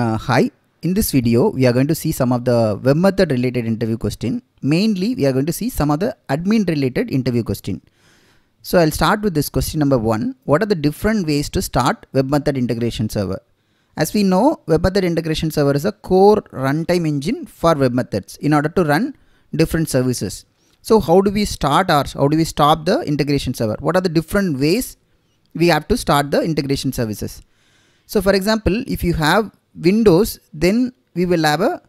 Uh, hi, in this video we are going to see some of the web method related interview question. Mainly we are going to see some of the admin related interview question. So I'll start with this question number one. What are the different ways to start web method integration server? As we know, web method integration server is a core runtime engine for web methods in order to run different services. So how do we start or how do we stop the integration server? What are the different ways we have to start the integration services? So for example, if you have windows then we will have a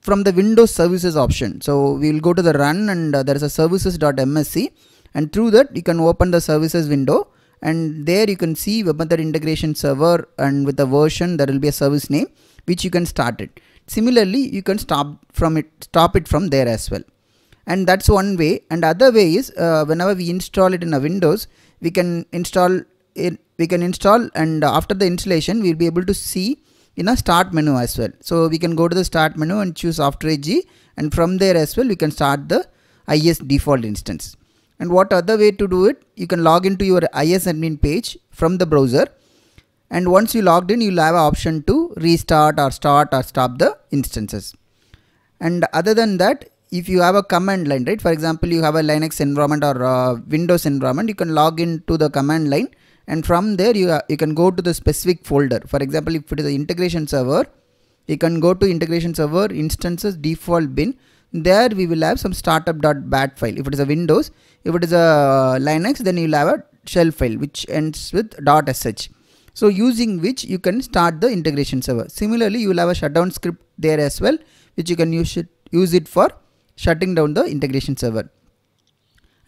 from the windows services option so we will go to the run and uh, there is a services.msc and through that you can open the services window and there you can see WebMethod integration server and with the version there will be a service name which you can start it. Similarly, you can stop from it, stop it from there as well. And that's one way. And other way is uh, whenever we install it in a Windows, we can install it. We can install and after the installation, we'll be able to see in a start menu as well. So we can go to the start menu and choose after AG and from there as well we can start the IS default instance. And what other way to do it? You can log into your IS admin page from the browser and once you logged in you'll have an option to restart or start or stop the instances. And other than that if you have a command line right for example you have a linux environment or uh, windows environment you can log into the command line and from there you, you can go to the specific folder. For example, if it is an integration server, you can go to integration server instances default bin. There we will have some startup.bat file. If it is a Windows, if it is a Linux, then you'll have a shell file which ends with .sh. So using which you can start the integration server. Similarly, you will have a shutdown script there as well, which you can use it, use it for shutting down the integration server.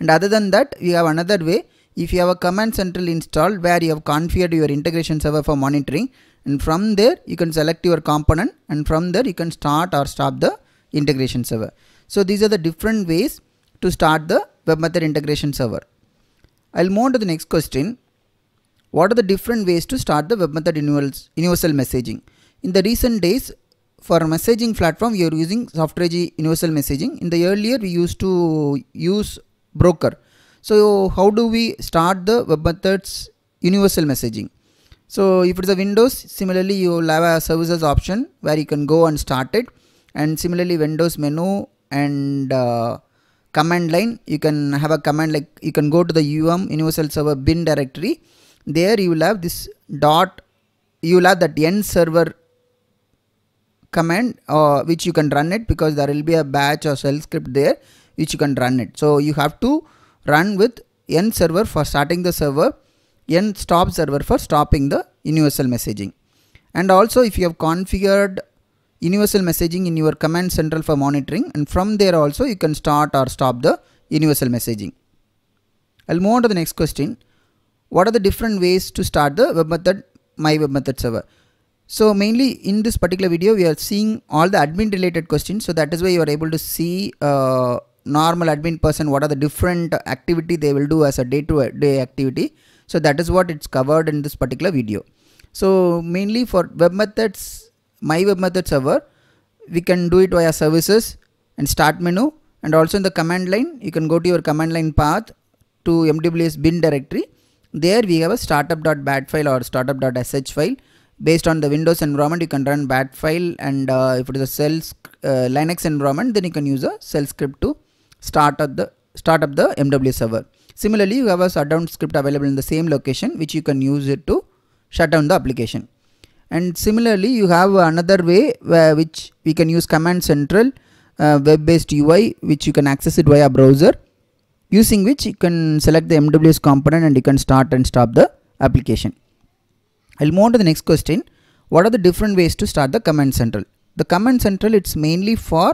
And other than that, we have another way if you have a command central installed where you have configured your integration server for monitoring and from there you can select your component and from there you can start or stop the integration server. So these are the different ways to start the WebMethod integration server. I'll move on to the next question. What are the different ways to start the WebMethod universal messaging? In the recent days, for messaging platform, you are using SoftwareG universal messaging. In the earlier, we used to use broker. So how do we start the web methods universal messaging? So if it's a Windows, similarly you will have a services option where you can go and start it. And similarly Windows menu and uh, command line, you can have a command like you can go to the UM universal server bin directory. There you will have this dot, you will have that end server command uh, which you can run it because there will be a batch or shell script there which you can run it. So you have to run with n server for starting the server, n stop server for stopping the universal messaging. And also if you have configured universal messaging in your command central for monitoring and from there also you can start or stop the universal messaging. I'll move on to the next question. What are the different ways to start the web method, my web method server? So mainly in this particular video, we are seeing all the admin related questions. So that is why you are able to see uh, normal admin person what are the different activity they will do as a day to day activity so that is what it's covered in this particular video so mainly for web methods, my web method server we can do it via services and start menu and also in the command line you can go to your command line path to mws bin directory there we have a startup.bat file or startup.sh file based on the windows environment you can run bat file and uh, if it is a shell uh, linux environment then you can use a shell script to start up the start up the MW server. Similarly, you have a shutdown script available in the same location which you can use it to shut down the application. And similarly, you have another way where, which we can use command central uh, web-based UI which you can access it via browser using which you can select the MWS component and you can start and stop the application. I'll move on to the next question. What are the different ways to start the command central? The command central it's mainly for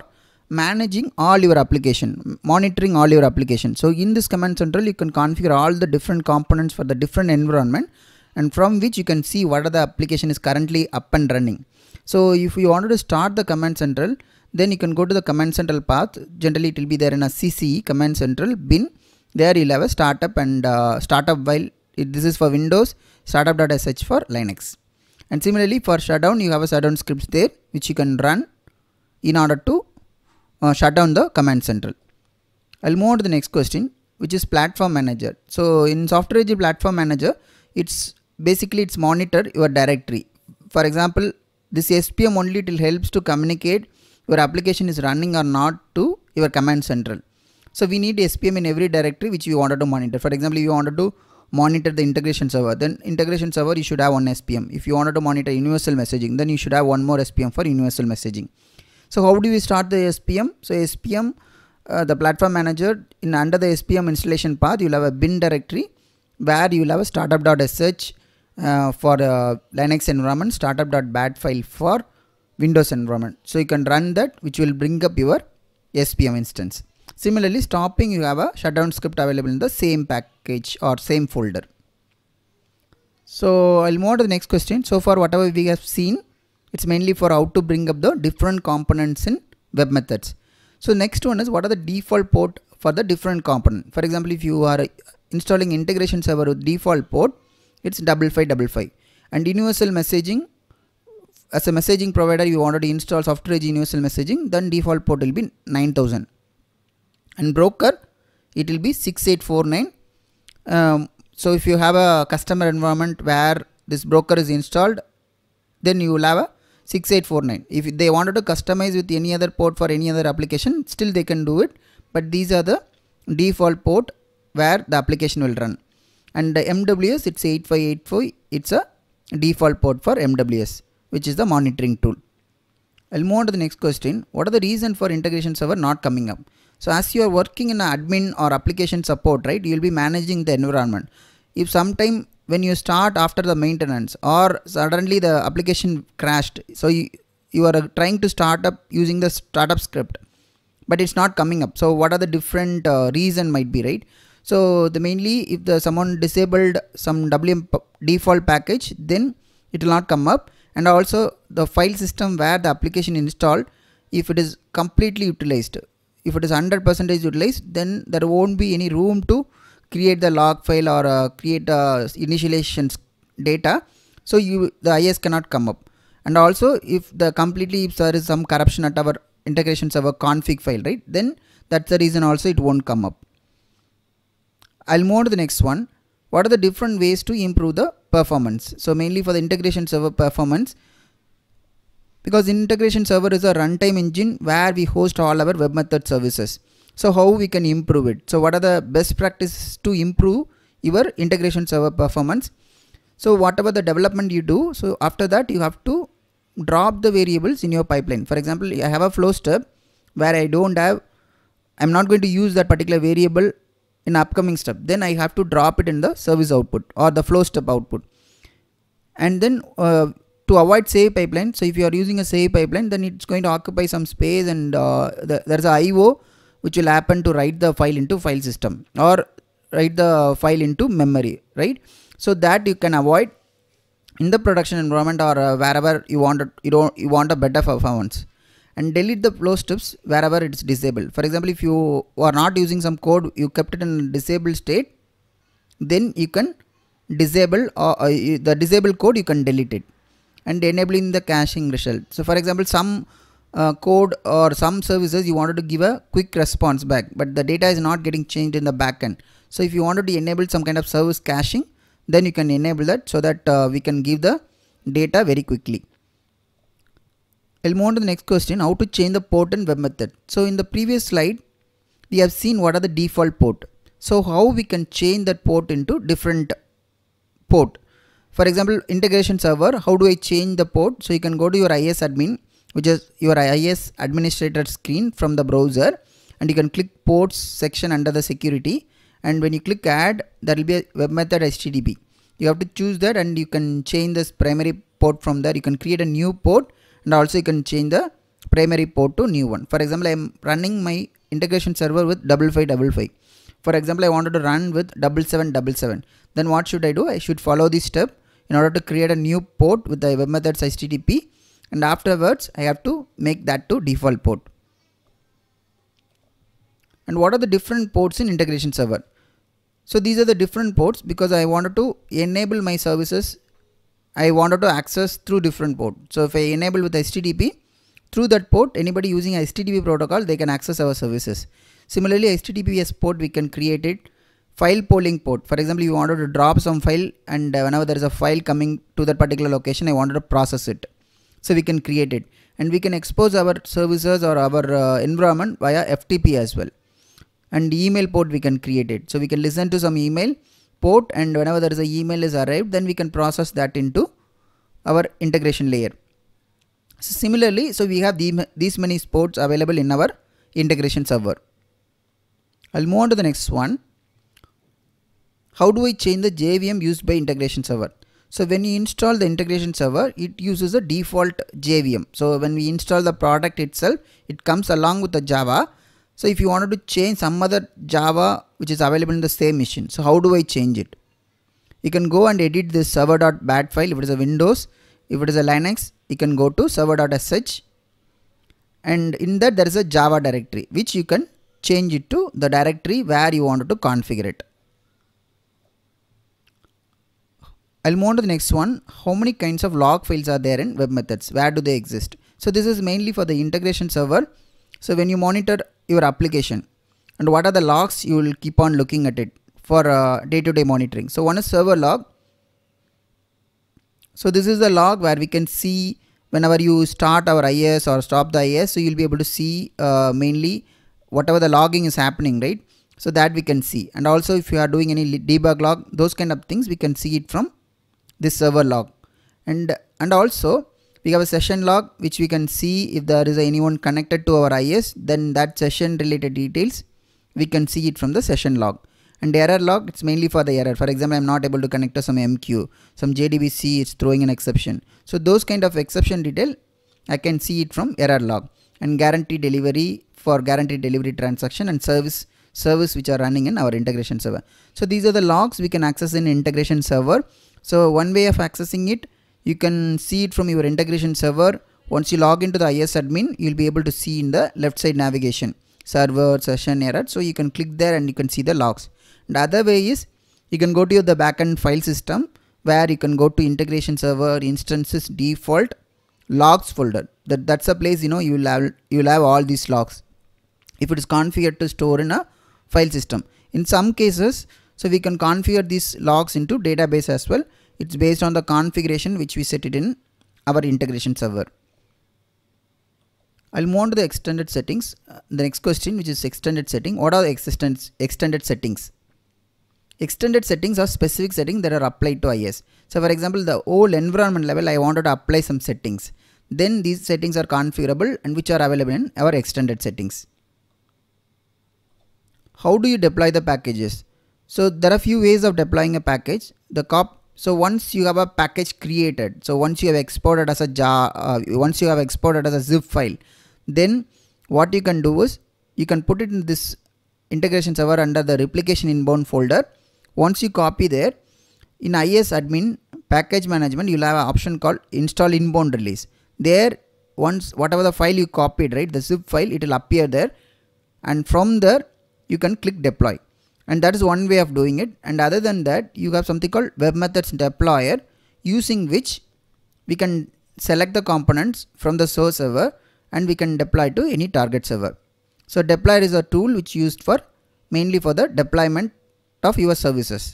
managing all your application, monitoring all your application. So in this command central, you can configure all the different components for the different environment and from which you can see what are the application is currently up and running. So if you wanted to start the command central, then you can go to the command central path. Generally it will be there in a CCE command central bin. There you'll have a startup and uh, startup while it, this is for Windows, startup.sh for Linux. And similarly for shutdown, you have a shutdown script there which you can run in order to uh, shut down the command central. I'll move on to the next question which is platform manager. So in software, SoftwareG platform manager it's basically it's monitor your directory. For example this SPM only it helps to communicate your application is running or not to your command central. So we need SPM in every directory which you wanted to monitor. For example, if you wanted to monitor the integration server, then integration server you should have one SPM. If you wanted to monitor universal messaging, then you should have one more SPM for universal messaging. So how do we start the SPM? So SPM, uh, the platform manager in under the SPM installation path, you'll have a bin directory where you'll have a startup.sh uh, for uh, Linux environment, startup.bat file for Windows environment. So you can run that which will bring up your SPM instance. Similarly, stopping you have a shutdown script available in the same package or same folder. So I'll move on to the next question. So far, whatever we have seen, it's mainly for how to bring up the different components in web methods. So next one is what are the default port for the different component. For example, if you are installing integration server with default port, it's double five double five. And universal messaging, as a messaging provider, you wanted to install software universal messaging, then default port will be 9000. And broker, it will be 6849. Um, so if you have a customer environment where this broker is installed, then you will have a 6849 if they wanted to customize with any other port for any other application still they can do it but these are the default port where the application will run and MWS it's 8585 it's a default port for MWS which is the monitoring tool. I'll move on to the next question. What are the reason for integration server not coming up? So as you are working in admin or application support, right, you will be managing the environment. If sometime when you start after the maintenance or suddenly the application crashed so you, you are uh, trying to start up using the startup script but it's not coming up so what are the different uh, reason might be right so the mainly if the someone disabled some wm default package then it will not come up and also the file system where the application installed if it is completely utilized if it is 100 percent utilized then there won't be any room to create the log file or uh, create the initialization data so you the is cannot come up and also if the completely if there is some corruption at our integration server config file right then that's the reason also it won't come up i'll move on to the next one what are the different ways to improve the performance so mainly for the integration server performance because integration server is a runtime engine where we host all our web method services so how we can improve it? So what are the best practices to improve your integration server performance? So whatever the development you do, so after that you have to drop the variables in your pipeline. For example, I have a flow step where I don't have, I'm not going to use that particular variable in upcoming step. Then I have to drop it in the service output or the flow step output. And then uh, to avoid save pipeline, so if you are using a save pipeline, then it's going to occupy some space and uh, the, there's a IO which will happen to write the file into file system or write the file into memory, right? So that you can avoid in the production environment or uh, wherever you want it, you don't you want a better performance and delete the flow steps wherever it's disabled. For example, if you are not using some code, you kept it in disabled state, then you can disable or uh, uh the disabled code you can delete it and enabling the caching result. So for example, some uh, code or some services you wanted to give a quick response back but the data is not getting changed in the backend so if you wanted to enable some kind of service caching then you can enable that so that uh, we can give the data very quickly I'll move on to the next question how to change the port and web method so in the previous slide we have seen what are the default port so how we can change that port into different port for example integration server how do I change the port so you can go to your IS admin which is your IIS administrator screen from the browser and you can click ports section under the security and when you click add there will be a Web method HTTP you have to choose that and you can change this primary port from there you can create a new port and also you can change the primary port to new one for example I am running my integration server with 5555 for example I wanted to run with 7777 then what should I do I should follow this step in order to create a new port with the Web methods HTTP and afterwards I have to make that to default port. And what are the different ports in integration server? So these are the different ports because I wanted to enable my services. I wanted to access through different port. So if I enable with HTTP, through that port, anybody using HTTP protocol, they can access our services. Similarly, HTTPS port, we can create it. File polling port. For example, you wanted to drop some file and whenever there is a file coming to that particular location, I wanted to process it. So we can create it and we can expose our services or our uh, environment via FTP as well. And email port we can create it. So we can listen to some email port and whenever there is an email is arrived then we can process that into our integration layer. So similarly, so we have the, these many ports available in our integration server. I'll move on to the next one. How do we change the JVM used by integration server? So when you install the integration server, it uses a default JVM. So when we install the product itself, it comes along with the Java. So if you wanted to change some other Java which is available in the same machine, so how do I change it? You can go and edit this server.bat file if it is a Windows. If it is a Linux, you can go to server.sh and in that there is a Java directory which you can change it to the directory where you wanted to configure it. I'll move on to the next one. How many kinds of log files are there in web methods? Where do they exist? So this is mainly for the integration server. So when you monitor your application and what are the logs you will keep on looking at it for uh, day-to-day uh, -day monitoring. So one is server log. So this is the log where we can see whenever you start our IS or stop the IS. So you'll be able to see uh, mainly whatever the logging is happening, right? So that we can see. And also if you are doing any debug log, those kind of things, we can see it from this server log and and also we have a session log which we can see if there is anyone connected to our IS then that session related details we can see it from the session log and error log it's mainly for the error for example I'm not able to connect to some MQ some JDBC it's throwing an exception so those kind of exception detail I can see it from error log and guarantee delivery for guarantee delivery transaction and service service which are running in our integration server so these are the logs we can access in integration server so one way of accessing it, you can see it from your integration server. Once you log into the IS admin, you'll be able to see in the left side navigation, server, session, error. So you can click there and you can see the logs. The other way is you can go to the backend file system where you can go to integration server instances default logs folder. That, that's a place you know you'll have you'll have all these logs if it is configured to store in a file system. In some cases, so we can configure these logs into database as well. It's based on the configuration which we set it in our integration server. I'll move on to the extended settings. Uh, the next question which is extended setting. What are the extended settings? Extended settings are specific settings that are applied to IS. So for example, the whole environment level, I wanted to apply some settings. Then these settings are configurable and which are available in our extended settings. How do you deploy the packages? So there are few ways of deploying a package. The cop. So once you have a package created, so once you have exported as a jar, uh, once you have exported as a zip file, then what you can do is you can put it in this integration server under the replication inbound folder. Once you copy there, in IS admin package management, you'll have an option called install inbound release. There, once whatever the file you copied, right, the zip file, it will appear there. And from there, you can click deploy and that is one way of doing it and other than that you have something called web methods deployer using which we can select the components from the source server and we can deploy to any target server. So deployer is a tool which used for mainly for the deployment of your services.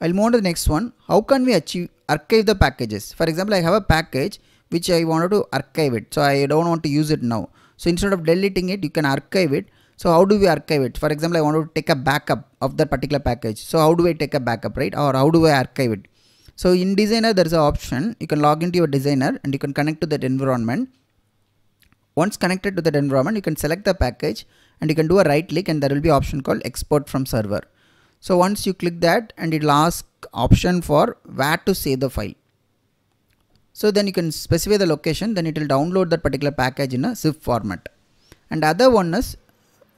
I'll move on to the next one. How can we achieve archive the packages? For example, I have a package which I wanted to archive it. So I don't want to use it now. So instead of deleting it, you can archive it so how do we archive it? For example, I want to take a backup of that particular package. So how do I take a backup, right? Or how do I archive it? So in designer, there's an option. You can log into your designer and you can connect to that environment. Once connected to that environment, you can select the package and you can do a right click and there will be option called export from server. So once you click that and it'll ask option for where to save the file. So then you can specify the location, then it will download that particular package in a zip format. And other one is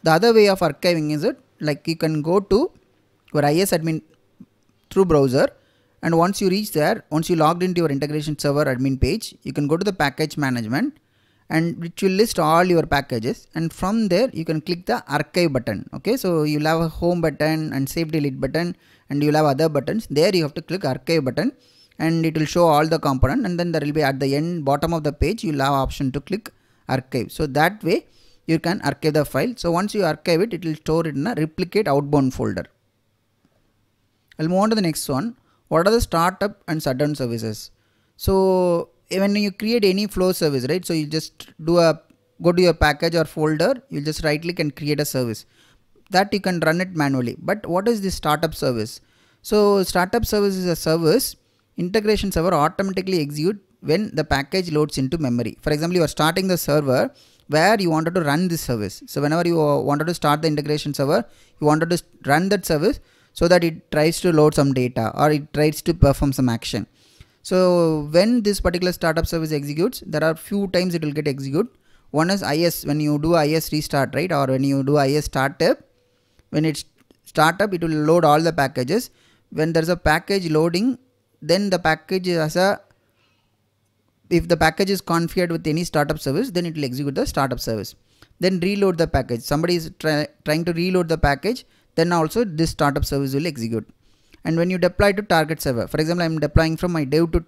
the other way of archiving is it like you can go to your IS admin through browser and once you reach there, once you logged into your integration server admin page, you can go to the package management and which will list all your packages and from there you can click the archive button. Okay, so you'll have a home button and save delete button and you'll have other buttons. There you have to click archive button and it will show all the component and then there will be at the end bottom of the page you'll have option to click archive. So that way you can archive the file. So once you archive it, it will store it in a replicate outbound folder. I'll move on to the next one. What are the startup and shutdown services? So when you create any flow service, right? So you just do a go to your package or folder, you just right click and create a service. That you can run it manually. But what is this startup service? So startup service is a service integration server automatically execute when the package loads into memory. For example, you are starting the server where you wanted to run this service. So whenever you uh, wanted to start the integration server, you wanted to run that service so that it tries to load some data or it tries to perform some action. So when this particular startup service executes, there are few times it will get executed. One is IS, when you do IS restart, right? Or when you do IS startup, when it's startup, it will load all the packages. When there's a package loading, then the package has a if the package is configured with any startup service, then it will execute the startup service. Then reload the package. Somebody is try, trying to reload the package, then also this startup service will execute. And when you deploy to target server, for example, I'm deploying from my dev to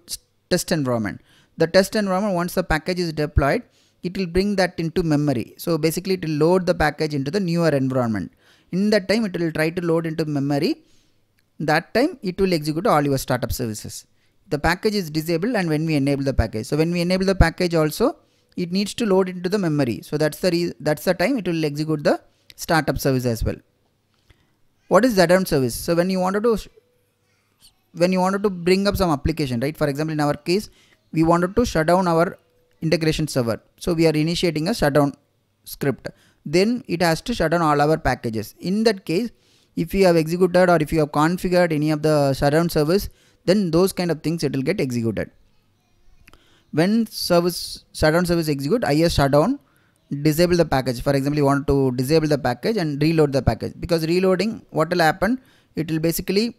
test environment. The test environment, once the package is deployed, it will bring that into memory. So basically it will load the package into the newer environment. In that time, it will try to load into memory. That time, it will execute all your startup services the package is disabled and when we enable the package. So when we enable the package also, it needs to load into the memory. So that's the that's the time it will execute the startup service as well. What is Zadarm service? So when you wanted to when you wanted to bring up some application, right? For example, in our case, we wanted to shut down our integration server. So we are initiating a shutdown script. Then it has to shut down all our packages. In that case, if you have executed or if you have configured any of the shutdown service, then those kind of things it will get executed when service shutdown service execute is shutdown disable the package for example you want to disable the package and reload the package because reloading what will happen it will basically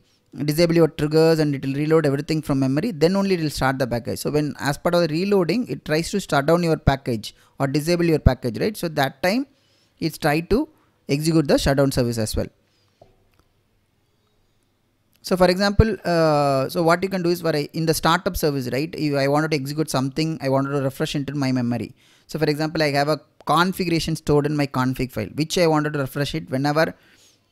disable your triggers and it will reload everything from memory then only it will start the package so when as part of the reloading it tries to shut down your package or disable your package right so that time it's try to execute the shutdown service as well so for example, uh, so what you can do is for I, in the startup service, right? If I wanted to execute something, I wanted to refresh into my memory. So for example, I have a configuration stored in my config file, which I wanted to refresh it whenever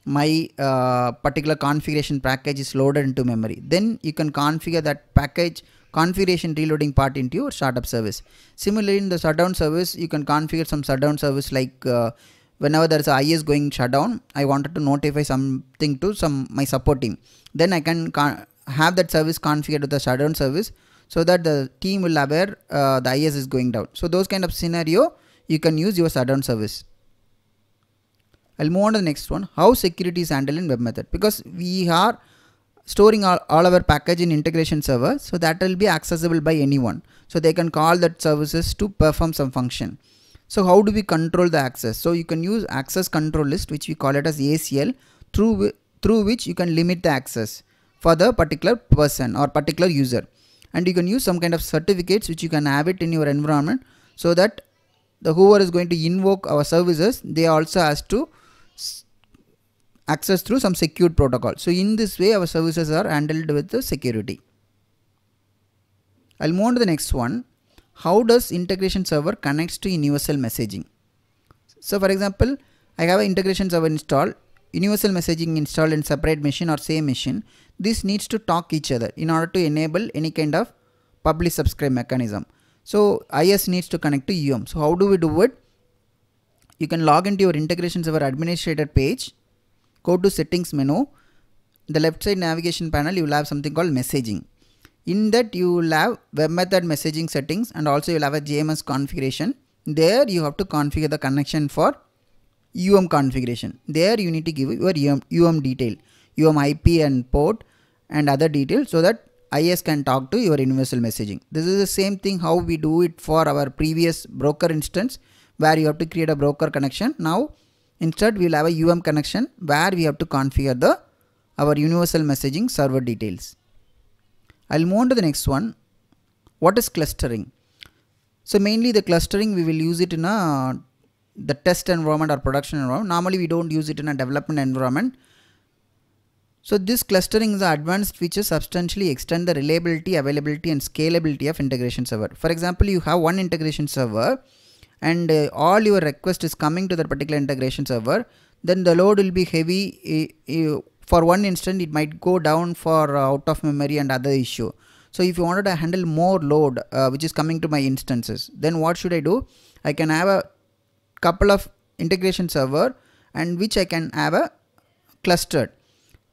my uh, particular configuration package is loaded into memory. Then you can configure that package configuration reloading part into your startup service. Similarly, in the shutdown service, you can configure some shutdown service like uh, whenever there's a IS going shutdown, I wanted to notify something to some my support team. Then I can have that service configured to the shutdown service so that the team will aware uh, the IS is going down. So those kind of scenario, you can use your shutdown service. I'll move on to the next one. How security is handled in web method? because we are storing all, all our package in integration server. So that will be accessible by anyone. So they can call that services to perform some function. So how do we control the access? So you can use access control list which we call it as ACL through, through which you can limit the access for the particular person or particular user. And you can use some kind of certificates which you can have it in your environment so that the whoever is going to invoke our services they also has to access through some secured protocol. So in this way our services are handled with the security. I'll move on to the next one how does integration server connects to universal messaging. So for example, I have an integration server installed, universal messaging installed in separate machine or same machine. This needs to talk each other in order to enable any kind of publish subscribe mechanism. So IS needs to connect to UM. So how do we do it? You can log into your integration server administrator page, go to settings menu, the left side navigation panel you will have something called messaging in that you will have web method messaging settings and also you'll have a JMS configuration. There you have to configure the connection for UM configuration. There you need to give your UM, UM detail, UM IP and port and other details so that IS can talk to your universal messaging. This is the same thing how we do it for our previous broker instance where you have to create a broker connection. Now instead we'll have a UM connection where we have to configure the our universal messaging server details. I'll move on to the next one. What is clustering? So mainly the clustering we will use it in a the test environment or production environment. Normally we don't use it in a development environment. So this clustering is advanced features substantially extend the reliability, availability and scalability of integration server. For example, you have one integration server and uh, all your request is coming to that particular integration server, then the load will be heavy uh, uh, for one instance it might go down for uh, out of memory and other issue. So if you wanted to handle more load uh, which is coming to my instances, then what should I do? I can have a couple of integration server and which I can have a clustered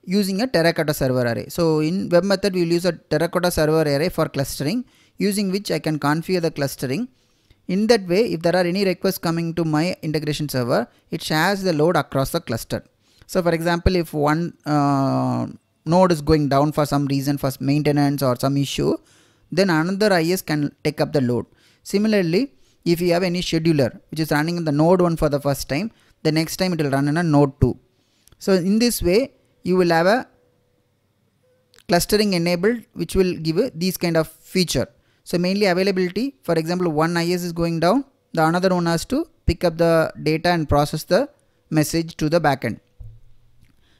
using a terracotta server array. So in web method we will use a terracotta server array for clustering using which I can configure the clustering. In that way if there are any requests coming to my integration server it shares the load across the cluster. So for example, if one uh, node is going down for some reason for maintenance or some issue, then another IS can take up the load. Similarly, if you have any scheduler which is running in the node 1 for the first time, the next time it will run in a node 2. So in this way, you will have a clustering enabled which will give these kind of feature. So mainly availability, for example, one IS is going down, the another one has to pick up the data and process the message to the backend.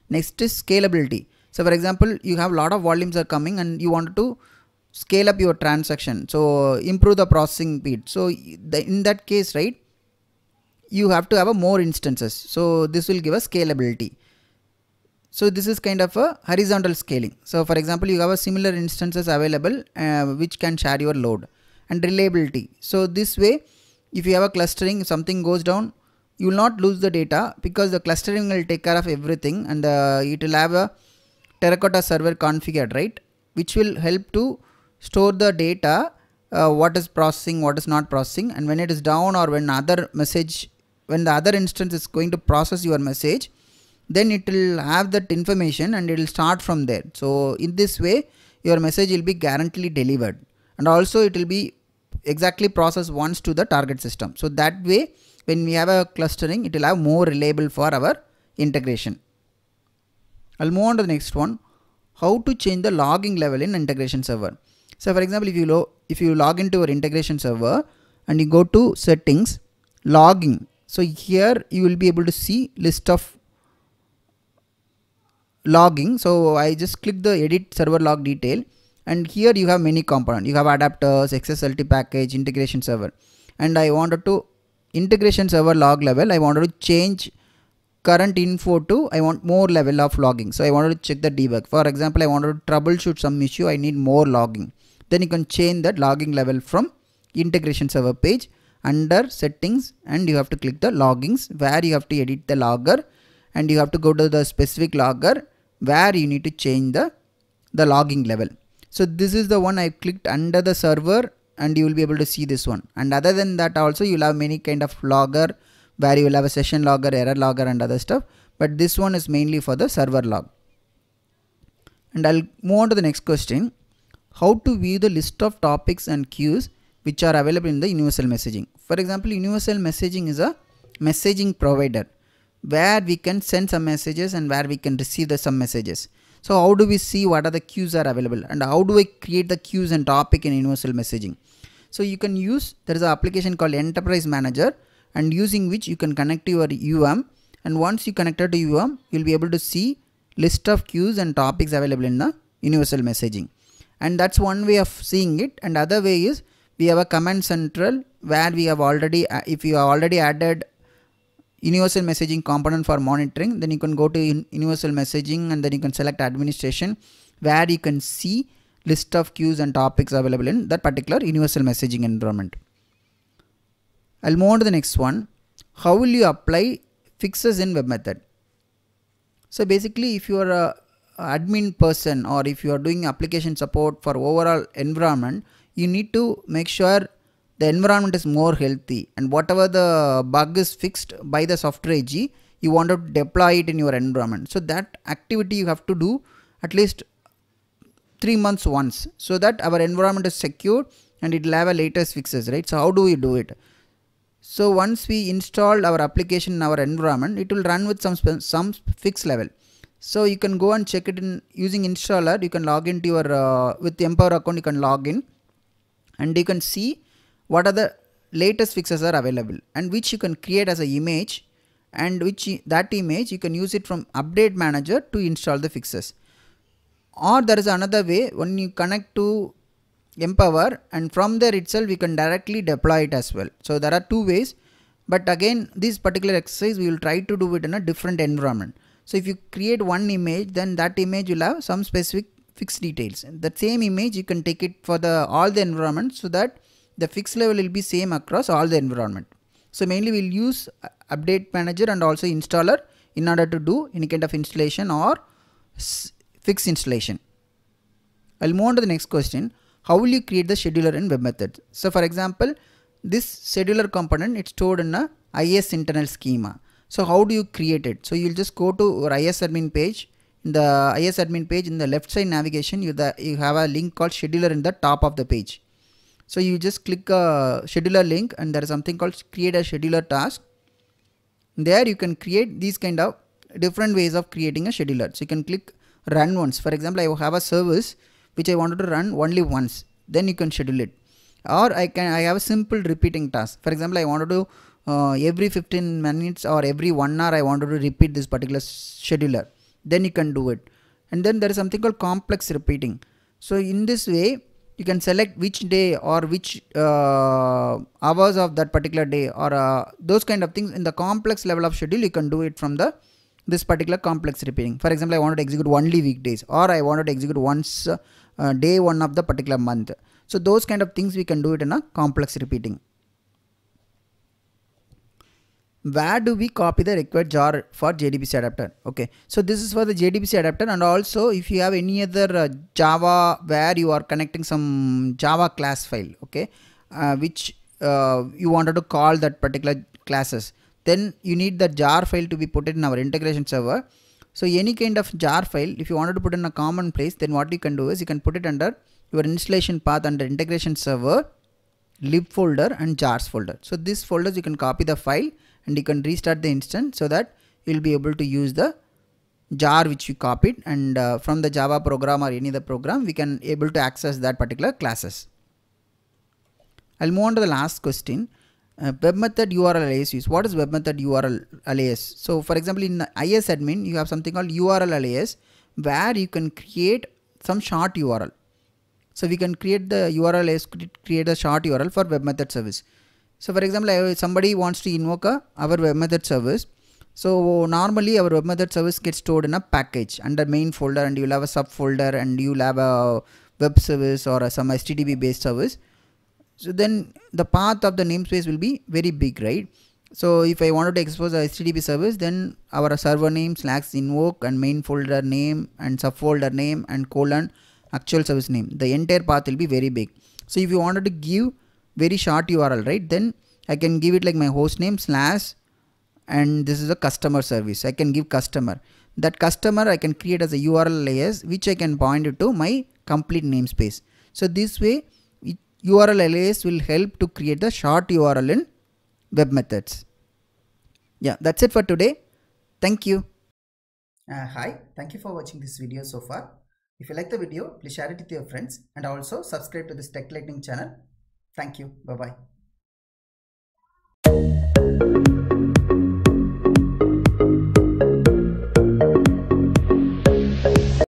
Next is scalability. So for example, you have a lot of volumes are coming and you want to scale up your transaction. So improve the processing speed. So in that case, right, you have to have a more instances. So this will give us scalability. So this is kind of a horizontal scaling. So for example, you have a similar instances available uh, which can share your load and reliability. So this way, if you have a clustering, if something goes down, you will not lose the data because the clustering will take care of everything and uh, it will have a terracotta server configured right which will help to store the data uh, what is processing what is not processing and when it is down or when other message when the other instance is going to process your message then it will have that information and it will start from there so in this way your message will be guaranteed delivered and also it will be exactly processed once to the target system so that way when we have a clustering, it will have more reliable for our integration. I'll move on to the next one. How to change the logging level in integration server. So for example, if you, lo if you log into your integration server and you go to settings, logging. So here you will be able to see list of logging. So I just click the edit server log detail and here you have many components. You have adapters, XSLT package, integration server and I wanted to integration server log level, I wanted to change current info to, I want more level of logging. So I wanted to check the debug. For example, I wanted to troubleshoot some issue. I need more logging. Then you can change that logging level from integration server page under settings and you have to click the loggings where you have to edit the logger and you have to go to the specific logger where you need to change the, the logging level. So this is the one I clicked under the server and you will be able to see this one and other than that also you'll have many kind of logger where you will have a session logger error logger and other stuff but this one is mainly for the server log and I'll move on to the next question how to view the list of topics and queues which are available in the universal messaging for example universal messaging is a messaging provider where we can send some messages and where we can receive the some messages so how do we see what are the queues are available and how do I create the queues and topic in universal messaging? So you can use, there is an application called Enterprise Manager and using which you can connect your UM and once you connected to UM, you'll be able to see list of queues and topics available in the universal messaging. And that's one way of seeing it and other way is we have a command central where we have already, uh, if you have already added universal messaging component for monitoring then you can go to universal messaging and then you can select administration where you can see list of queues and topics available in that particular universal messaging environment. I'll move on to the next one. How will you apply fixes in web method? So basically if you are a admin person or if you are doing application support for overall environment, you need to make sure the environment is more healthy and whatever the bug is fixed by the software AG, you want to deploy it in your environment. So that activity you have to do at least three months once so that our environment is secure and it will have a latest fixes, right? So how do we do it? So once we installed our application in our environment, it will run with some, some fixed level. So you can go and check it in using installer. You can log into your, uh, with the Empower account, you can log in and you can see what are the latest fixes are available and which you can create as an image and which that image you can use it from update manager to install the fixes or there is another way when you connect to empower and from there itself we can directly deploy it as well so there are two ways but again this particular exercise we will try to do it in a different environment so if you create one image then that image will have some specific fixed details the same image you can take it for the all the environments so that the fixed level will be same across all the environment. So mainly we'll use update manager and also installer in order to do any kind of installation or fixed installation. I'll move on to the next question. How will you create the scheduler in web method? So for example, this scheduler component it's stored in a IS internal schema. So how do you create it? So you'll just go to your IS admin page. In the IS admin page in the left side navigation you, the, you have a link called scheduler in the top of the page. So you just click a scheduler link and there is something called create a scheduler task. There you can create these kind of different ways of creating a scheduler. So you can click run once. For example, I have a service which I wanted to run only once. Then you can schedule it. Or I can I have a simple repeating task. For example, I wanted to uh, every 15 minutes or every one hour I wanted to repeat this particular scheduler. Then you can do it. And then there is something called complex repeating. So in this way, you can select which day or which uh, hours of that particular day or uh, those kind of things in the complex level of schedule you can do it from the this particular complex repeating for example i wanted to execute only weekdays or i wanted to execute once uh, day one of the particular month so those kind of things we can do it in a complex repeating where do we copy the required jar for JDBC adapter? Okay, so this is for the JDBC adapter and also if you have any other uh, Java where you are connecting some Java class file, okay, uh, which uh, you wanted to call that particular classes, then you need the jar file to be put in our integration server. So any kind of jar file, if you wanted to put in a common place, then what you can do is you can put it under your installation path under integration server, lib folder and jars folder. So these folders you can copy the file and you can restart the instance so that you'll be able to use the jar which we copied and uh, from the java program or any other program we can able to access that particular classes i'll move on to the last question uh, web method url alias is what is web method url alias so for example in is admin you have something called url alias where you can create some short url so we can create the url alias create a short url for web method service so for example, somebody wants to invoke our web method service. So normally our web method service gets stored in a package under main folder and you'll have a subfolder and you'll have a web service or some HTTP based service. So then the path of the namespace will be very big, right? So if I wanted to expose a HTTP service, then our server name slash invoke and main folder name and subfolder name and colon actual service name. The entire path will be very big. So if you wanted to give very short URL, right? Then I can give it like my host name slash and this is a customer service. I can give customer. That customer I can create as a URL layers which I can point it to my complete namespace. So this way URL layers will help to create the short URL in web methods. Yeah, that's it for today. Thank you. Uh, hi, thank you for watching this video so far. If you like the video, please share it with your friends and also subscribe to this Tech Lightning channel Thank you. Bye bye.